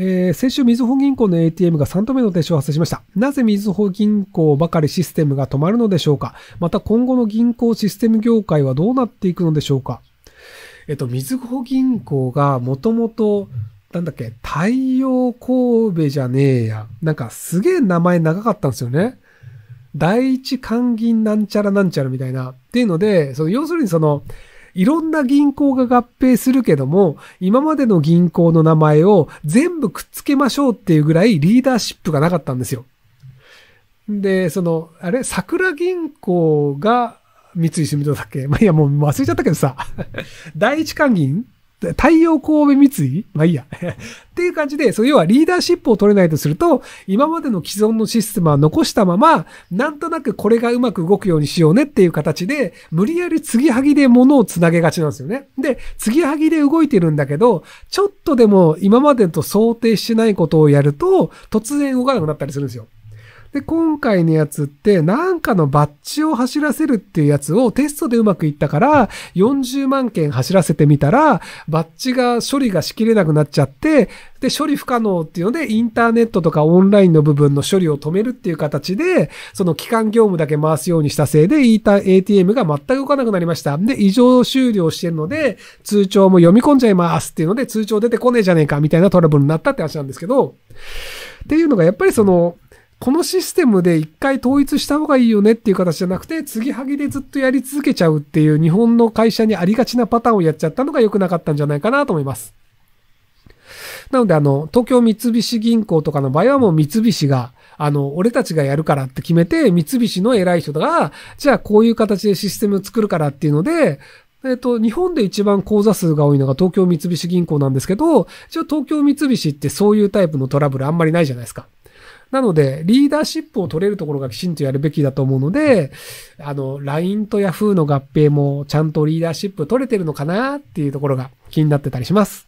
えー、先週、みずほ銀行の ATM が3度目の停止を発生しました。なぜみずほ銀行ばかりシステムが止まるのでしょうかまた今後の銀行システム業界はどうなっていくのでしょうかえっと、みずほ銀行がもともと、なんだっけ、太陽神戸じゃねえや。なんかすげえ名前長かったんですよね。第一関銀なんちゃらなんちゃらみたいな。っていうので、その要するにその、いろんな銀行が合併するけども、今までの銀行の名前を全部くっつけましょうっていうぐらいリーダーシップがなかったんですよ。で、その、あれ、桜銀行が三井住友だっけまあ、いや、もう忘れちゃったけどさ、第一関銀太陽光明三井まあいいや。っていう感じで、そう要はリーダーシップを取れないとすると、今までの既存のシステムは残したまま、なんとなくこれがうまく動くようにしようねっていう形で、無理やり継ぎはぎで物を繋げがちなんですよね。で、継ぎはぎで動いてるんだけど、ちょっとでも今までと想定してないことをやると、突然動かなくなったりするんですよ。で、今回のやつって、なんかのバッジを走らせるっていうやつをテストでうまくいったから、40万件走らせてみたら、バッジが処理がしきれなくなっちゃって、で、処理不可能っていうので、インターネットとかオンラインの部分の処理を止めるっていう形で、その機関業務だけ回すようにしたせいで、イータ ATM が全く動かなくなりました。で、異常終了してるので、通帳も読み込んじゃいますっていうので、通帳出てこねえじゃねえかみたいなトラブルになったって話なんですけど、っていうのがやっぱりその、このシステムで一回統一した方がいいよねっていう形じゃなくて、継ぎはぎでずっとやり続けちゃうっていう日本の会社にありがちなパターンをやっちゃったのが良くなかったんじゃないかなと思います。なので、あの、東京三菱銀行とかの場合はもう三菱が、あの、俺たちがやるからって決めて、三菱の偉い人が、じゃあこういう形でシステムを作るからっていうので、えっと、日本で一番口座数が多いのが東京三菱銀行なんですけど、一応東京三菱ってそういうタイプのトラブルあんまりないじゃないですか。なので、リーダーシップを取れるところがきちんとやるべきだと思うので、あの、LINE と Yahoo の合併もちゃんとリーダーシップ取れてるのかなっていうところが気になってたりします。